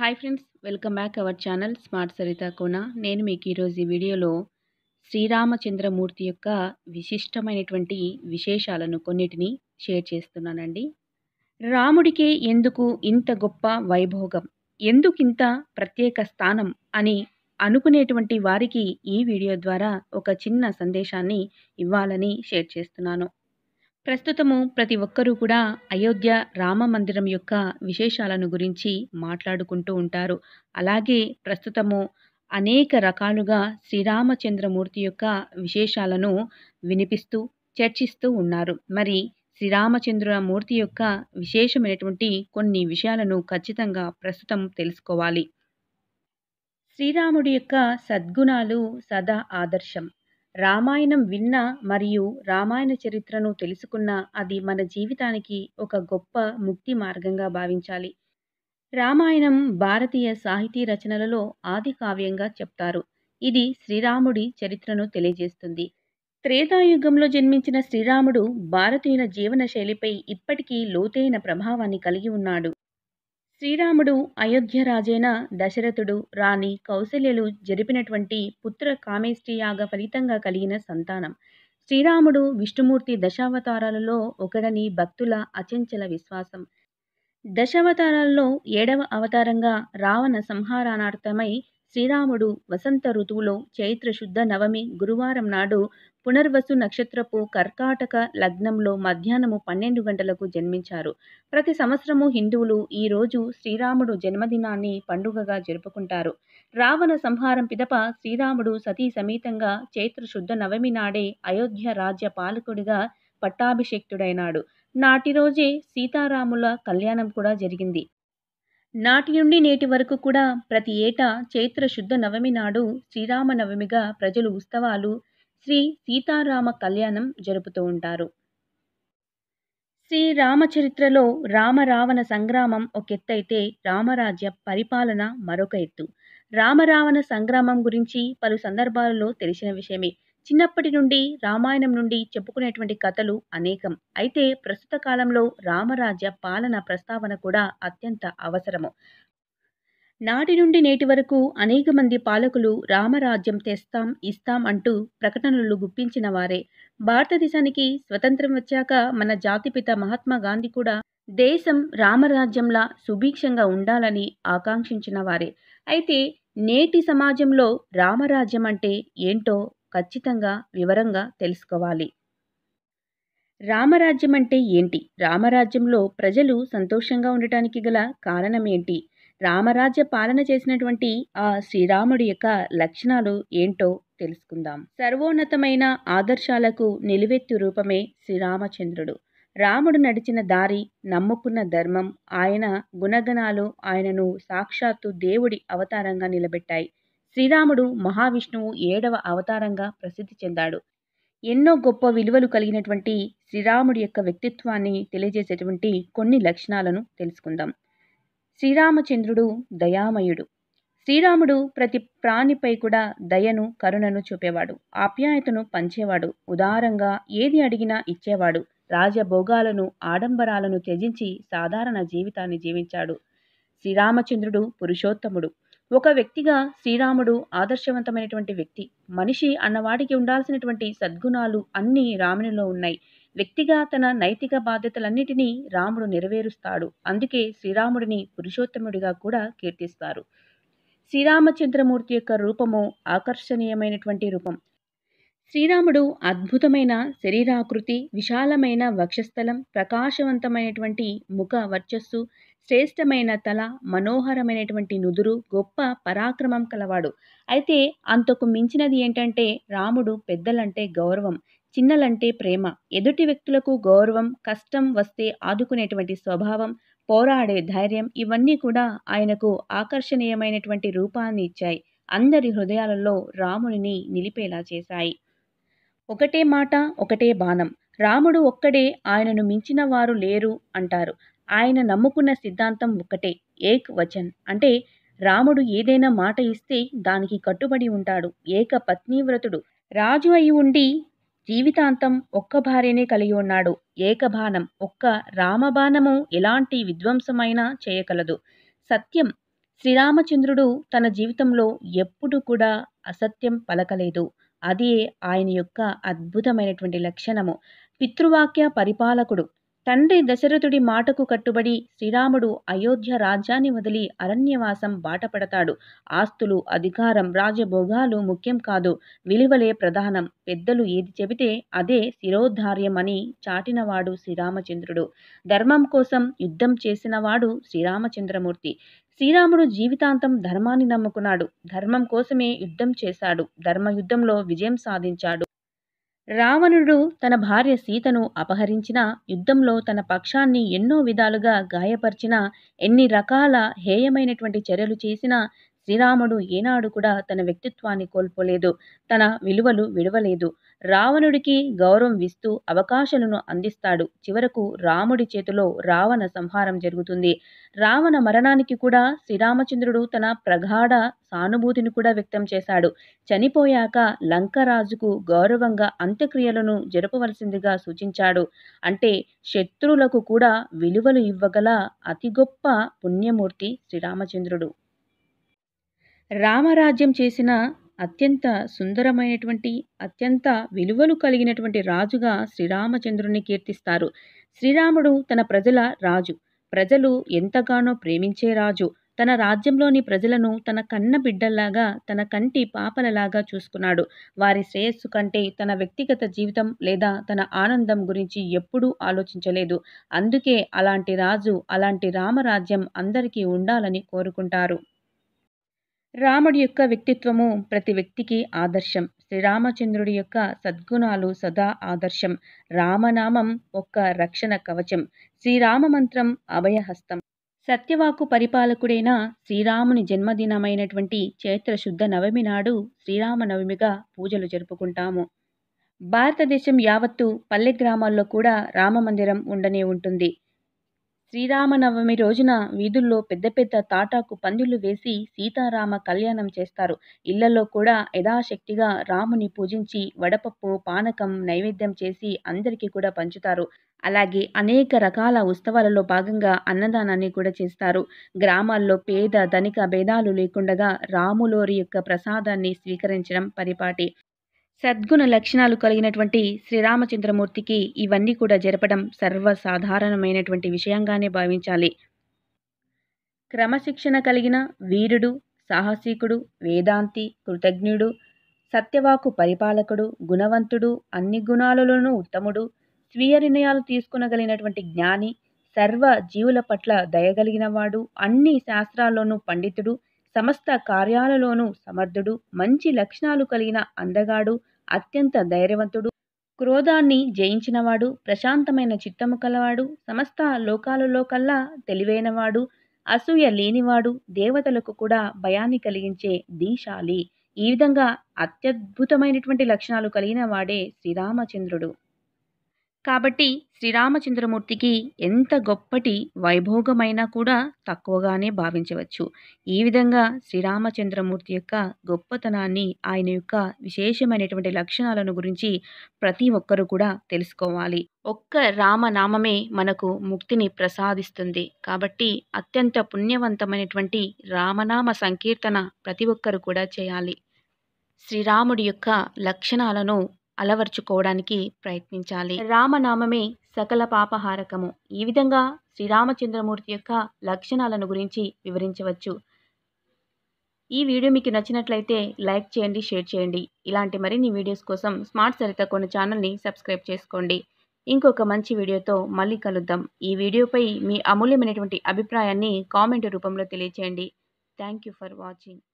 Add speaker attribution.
Speaker 1: hi friends welcome back our channel smart Saritha Kona నేను మీకు ఈరోజు ఈ వీడియోలో శ్రీరామచంద్రమూర్తి యొక్క విశిష్టమైనటువంటి విశేషాలను కొన్నిటిని షేర్ చేస్తున్నానండి రాముడికే ఎందుకు ఇంత గొప్ప వైభోగం ఎందుకింత ప్రత్యేక స్థానం అని అనుకునేటువంటి వారికి ఈ వీడియో ద్వారా ఒక చిన్న సందేశాన్ని ఇవ్వాలని షేర్ చేస్తున్నాను ప్రస్తుతము ప్రతి ఒక్కరూ కూడా అయోధ్య రామ మందిరం యొక్క విశేషాలను గురించి మాట్లాడుకుంటూ ఉంటారు అలాగే ప్రస్తుతము అనేక రకాలుగా శ్రీరామచంద్రమూర్తి యొక్క విశేషాలను వినిపిస్తూ చర్చిస్తూ ఉన్నారు మరి శ్రీరామచంద్రమూర్తి మూర్తి యొక్క విశేషమైనటువంటి కొన్ని విషయాలను ఖచ్చితంగా ప్రస్తుతం తెలుసుకోవాలి శ్రీరాముడి యొక్క సద్గుణాలు సదా ఆదర్శం రామాయణం విన్న మరియు రామాయణ చరిత్రను తెలుసుకున్న అది మన జీవితానికి ఒక గొప్ప ముక్తి మార్గంగా భావించాలి రామాయణం భారతీయ సాహితీ రచనలలో ఆది కావ్యంగా చెప్తారు ఇది శ్రీరాముడి చరిత్రను తెలియజేస్తుంది త్రేతాయుగంలో జన్మించిన శ్రీరాముడు భారతీయుల జీవన శైలిపై ఇప్పటికీ లోతైన ప్రభావాన్ని కలిగి ఉన్నాడు శ్రీరాముడు అయోధ్య రాజైన దశరథుడు రాణి కౌశల్యలు జరిపినటువంటి పుత్ర కామేష్టియాగ ఫలితంగా కలిగిన సంతానం శ్రీరాముడు విష్ణుమూర్తి దశావతారాలలో ఒకడని భక్తుల అచంచల విశ్వాసం దశావతారాలలో ఏడవ అవతారంగా రావణ సంహారానార్థమై శ్రీరాముడు వసంత ఋతువులో చైత్ర శుద్ధ నవమి గురువారం నాడు పునర్వసు నక్షత్రపు కర్కాటక లగ్నంలో మధ్యాహ్నము పన్నెండు గంటలకు జన్మించారు ప్రతి సంవత్సరము హిందువులు ఈ రోజు శ్రీరాముడు జన్మదినాన్ని పండుగగా జరుపుకుంటారు రావణ సంహారం పిదప శ్రీరాముడు సతీ సమేతంగా చైత్ర శుద్ధ నవమి నాడే అయోధ్య రాజ్య పాలకుడిగా పట్టాభిషిక్తుడైనాడు నాటి రోజే సీతారాముల కళ్యాణం కూడా జరిగింది నాటి నుండి నేటి వరకు కూడా ప్రతి ఏటా చైత్ర శుద్ధ నవమి నాడు శ్రీరామ నవమిగా ప్రజలు ఉత్సవాలు శ్రీ సీతారామ కళ్యాణం జరుపుతూ ఉంటారు శ్రీరామచరిత్రలో రామరావణ సంగ్రామం ఒక ఎత్తైతే రామరాజ్య పరిపాలన మరొక ఎత్తు రామరావణ సంగ్రామం గురించి పలు సందర్భాలలో తెలిసిన విషయమే చిన్నప్పటి నుండి రామాయణం నుండి చెప్పుకునేటువంటి కథలు అనేకం అయితే ప్రస్తుత కాలంలో రామరాజ్య పాలన ప్రస్తావన కూడా అత్యంత అవసరము నాటి నుండి నేటి వరకు అనేక మంది పాలకులు రామరాజ్యం తెస్తాం ఇస్తాం అంటూ ప్రకటనలు గుప్పించిన వారే భారతదేశానికి స్వతంత్రం వచ్చాక మన జాతిపిత మహాత్మా గాంధీ కూడా దేశం రామరాజ్యంలా సుభిక్షంగా ఉండాలని ఆకాంక్షించిన వారే అయితే నేటి సమాజంలో రామరాజ్యం అంటే ఏంటో ఖచ్చితంగా వివరంగా తెలుసుకోవాలి రామరాజ్యం అంటే ఏంటి రామరాజ్యంలో ప్రజలు సంతోషంగా ఉండటానికి గల కారణం ఏంటి రామరాజ్య పాలన చేసినటువంటి ఆ శ్రీరాముడి యొక్క లక్షణాలు ఏంటో తెలుసుకుందాం సర్వోన్నతమైన ఆదర్శాలకు నిలువెత్తు రూపమే శ్రీరామచంద్రుడు రాముడు నడిచిన దారి నమ్ముకున్న ధర్మం ఆయన గుణగణాలు ఆయనను సాక్షాత్తు దేవుడి అవతారంగా నిలబెట్టాయి శ్రీరాముడు మహావిష్ణువు ఏడవ అవతారంగా ప్రసిద్ధి చెందాడు ఎన్నో గొప్ప విలువలు కలిగినటువంటి శ్రీరాముడి యొక్క వ్యక్తిత్వాన్ని తెలియజేసేటువంటి కొన్ని లక్షణాలను తెలుసుకుందాం శ్రీరామచంద్రుడు దయామయుడు శ్రీరాముడు ప్రతి ప్రాణిపై కూడా దయను కరుణను చూపేవాడు ఆప్యాయతను పంచేవాడు ఉదారంగా ఏది అడిగినా ఇచ్చేవాడు రాజభోగాలను ఆడంబరాలను త్యజించి సాధారణ జీవితాన్ని జీవించాడు శ్రీరామచంద్రుడు పురుషోత్తముడు ఒక వ్యక్తిగా శ్రీరాముడు ఆదర్శవంతమైనటువంటి వ్యక్తి మనిషి అన్నవాడికి ఉండాల్సినటువంటి సద్గుణాలు అన్నీ రామునిలో ఉన్నాయి వ్యక్తిగా తన నైతిక బాధ్యతలన్నిటినీ రాముడు నెరవేరుస్తాడు అందుకే శ్రీరాముడిని పురుషోత్తముడిగా కూడా కీర్తిస్తారు శ్రీరామచంద్రమూర్తి యొక్క రూపము ఆకర్షణీయమైనటువంటి రూపం శ్రీరాముడు అద్భుతమైన శరీరాకృతి విశాలమైన వక్షస్థలం ప్రకాశవంతమైనటువంటి ముఖ వర్చస్సు శ్రేష్టమైన తల మనోహరమైనటువంటి నుదురు గొప్ప పరాక్రమం కలవాడు అయితే అంతకు మించినది ఏంటంటే రాముడు పెద్దలంటే గౌరవం చిన్నలంటే ప్రేమ ఎదుటి వ్యక్తులకు గౌరవం కష్టం వస్తే ఆదుకునేటువంటి స్వభావం పోరాడే ధైర్యం ఇవన్నీ కూడా ఆయనకు ఆకర్షణీయమైనటువంటి రూపాన్ని ఇచ్చాయి అందరి హృదయాలలో రాముడిని నిలిపేలా చేశాయి ఒకటే మాట ఒకటే బాణం రాముడు ఒక్కడే ఆయనను మించిన వారు లేరు అంటారు ఆయన నమ్ముకున్న సిద్ధాంతం ఒక్కటే ఏక్ వచన్ అంటే రాముడు ఏదైనా మాట ఇస్తే దానికి కట్టుబడి ఉంటాడు ఏక పత్నీవ్రతుడు రాజు అయి ఉండి జీవితాంతం ఒక్క భార్యనే కలిగి ఉన్నాడు ఏకబాణం ఒక్క రామబాణము ఎలాంటి విధ్వంసమైనా చేయగలదు సత్యం శ్రీరామచంద్రుడు తన జీవితంలో ఎప్పుడు కూడా అసత్యం పలకలేదు అదే ఆయన యొక్క అద్భుతమైనటువంటి లక్షణము పితృవాక్య పరిపాలకుడు తండ్రి దశరథుడి మాటకు కట్టుబడి శ్రీరాముడు అయోధ్య రాజ్యాన్ని వదిలి అరణ్యవాసం బాటపడతాడు ఆస్తులు అధికారం రాజభోగాలు ముఖ్యం కాదు విలువలే ప్రధానం పెద్దలు ఏది చెబితే అదే శిరోధార్యమని చాటినవాడు శ్రీరామచంద్రుడు ధర్మం కోసం యుద్ధం చేసినవాడు శ్రీరామచంద్రమూర్తి శ్రీరాముడు జీవితాంతం ధర్మాన్ని నమ్ముకున్నాడు ధర్మం కోసమే యుద్ధం చేశాడు ధర్మయుద్ధంలో విజయం సాధించాడు రావణుడు తన భార్య సీతను అపహరించిన యుద్ధంలో తన పక్షాన్ని ఎన్నో విధాలుగా గాయపరిచిన ఎన్ని రకాల హేయమైనటువంటి చర్యలు చేసినా శ్రీరాముడు ఏనాడు కూడా తన వ్యక్తిత్వాన్ని కోల్పోలేదు తన విలువలు విడవలేదు రావణుడికి గౌరవం ఇస్తూ అవకాశాలను అందిస్తాడు చివరకు రాముడి చేతిలో రావణ సంహారం జరుగుతుంది రావణ మరణానికి కూడా శ్రీరామచంద్రుడు తన ప్రగాఢ సానుభూతిని కూడా వ్యక్తం చేశాడు చనిపోయాక లంకరాజుకు గౌరవంగా అంత్యక్రియలను జరపవలసిందిగా సూచించాడు అంటే శత్రువులకు కూడా విలువలు ఇవ్వగల అతి గొప్ప పుణ్యమూర్తి శ్రీరామచంద్రుడు రామరాజ్యం చేసిన అత్యంత సుందరమైనటువంటి అత్యంత విలువలు కలిగినటువంటి రాజుగా శ్రీరామచంద్రుని కీర్తిస్తారు శ్రీరాముడు తన ప్రజల రాజు ప్రజలు ఎంతగానో ప్రేమించే రాజు తన రాజ్యంలోని ప్రజలను తన కన్న బిడ్డల్లాగా తన కంటి పాపలలాగా చూసుకున్నాడు వారి శ్రేయస్సు కంటే తన వ్యక్తిగత జీవితం లేదా తన ఆనందం గురించి ఎప్పుడూ ఆలోచించలేదు అందుకే అలాంటి రాజు అలాంటి రామరాజ్యం అందరికీ ఉండాలని కోరుకుంటారు రాముడి యొక్క వ్యక్తిత్వము ప్రతి వ్యక్తికి ఆదర్శం శ్రీరామచంద్రుడి యొక్క సద్గుణాలు సదా ఆదర్శం రామనామం ఒక్క రక్షణ కవచం శ్రీరామ మంత్రం అభయహస్తం సత్యవాకు పరిపాలకుడైన శ్రీరాముని జన్మదినమైనటువంటి చైత్రశుద్ధ నవమి నాడు శ్రీరామనవమిగా పూజలు జరుపుకుంటాము భారతదేశం యావత్తు పల్లె గ్రామాల్లో కూడా రామమందిరం ఉండనే ఉంటుంది శ్రీరామనవమి రోజున వీధుల్లో పెద్ద పెద్ద తాటాకు పందిళ్లు వేసి సీతారామ కళ్యాణం చేస్తారు ఇళ్లలో కూడా యథాశక్తిగా రాముని పూజించి వడపప్పు పానకం నైవేద్యం చేసి అందరికీ కూడా పంచుతారు అలాగే అనేక రకాల ఉత్సవాలలో భాగంగా అన్నదానాన్ని కూడా చేస్తారు గ్రామాల్లో పేద ధనిక భేదాలు లేకుండగా రాములోరి యొక్క ప్రసాదాన్ని స్వీకరించడం పరిపాటి సద్గుణ లక్షణాలు కలిగినటువంటి శ్రీరామచంద్రమూర్తికి ఇవన్నీ కూడా జరపడం సర్వసాధారణమైనటువంటి విషయంగానే భావించాలి క్రమశిక్షణ కలిగిన వీరుడు సాహసికుడు వేదాంతి కృతజ్ఞుడు సత్యవాకు పరిపాలకుడు గుణవంతుడు అన్ని గుణాలలోనూ ఉత్తముడు స్వీయ నిర్ణయాలు తీసుకునగలిగినటువంటి జ్ఞాని సర్వ జీవుల పట్ల దయగలిగినవాడు అన్ని శాస్త్రాల్లోనూ పండితుడు సమస్త కార్యాలలోనూ సమర్థుడు మంచి లక్షణాలు కలిగిన అందగాడు అత్యంత ధైర్యవంతుడు క్రోధాన్ని జయించినవాడు ప్రశాంతమైన చిత్తము కలవాడు సమస్త లోకాలలో కల్లా తెలివైనవాడు అసూయ లేనివాడు దేవతలకు కూడా భయాన్ని కలిగించే దీశాలి ఈ విధంగా అత్యద్భుతమైనటువంటి లక్షణాలు కలిగిన వాడే శ్రీరామచంద్రుడు కాబట్టి శ్రీరామచంద్రమూర్తికి ఎంత గొప్పటి వైభోగమైనా కూడా తక్కువగానే భావించవచ్చు ఈ విధంగా శ్రీరామచంద్రమూర్తి యొక్క గొప్పతనాన్ని ఆయన యొక్క విశేషమైనటువంటి లక్షణాలను గురించి ప్రతి ఒక్కరు కూడా తెలుసుకోవాలి ఒక్క రామనామమే మనకు ముక్తిని ప్రసాదిస్తుంది కాబట్టి అత్యంత పుణ్యవంతమైనటువంటి రామనామ సంకీర్తన ప్రతి ఒక్కరు కూడా చేయాలి శ్రీరాముడి యొక్క లక్షణాలను అలవర్చుకోవడానికి ప్రయత్నించాలి రామనామమే సకల పాపహారకము ఈ విధంగా శ్రీరామచంద్రమూర్తి యొక్క లక్షణాలను గురించి వివరించవచ్చు ఈ వీడియో మీకు నచ్చినట్లయితే లైక్ చేయండి షేర్ చేయండి ఇలాంటి మరిన్ని వీడియోస్ కోసం స్మార్ట్ సరిత కొన్ని ఛానల్ని సబ్స్క్రైబ్ చేసుకోండి ఇంకొక మంచి వీడియోతో మళ్ళీ కలుద్దాం ఈ వీడియోపై మీ అమూల్యమైనటువంటి అభిప్రాయాన్ని కామెంట్ రూపంలో తెలియచేయండి థ్యాంక్ యూ ఫర్ వాచింగ్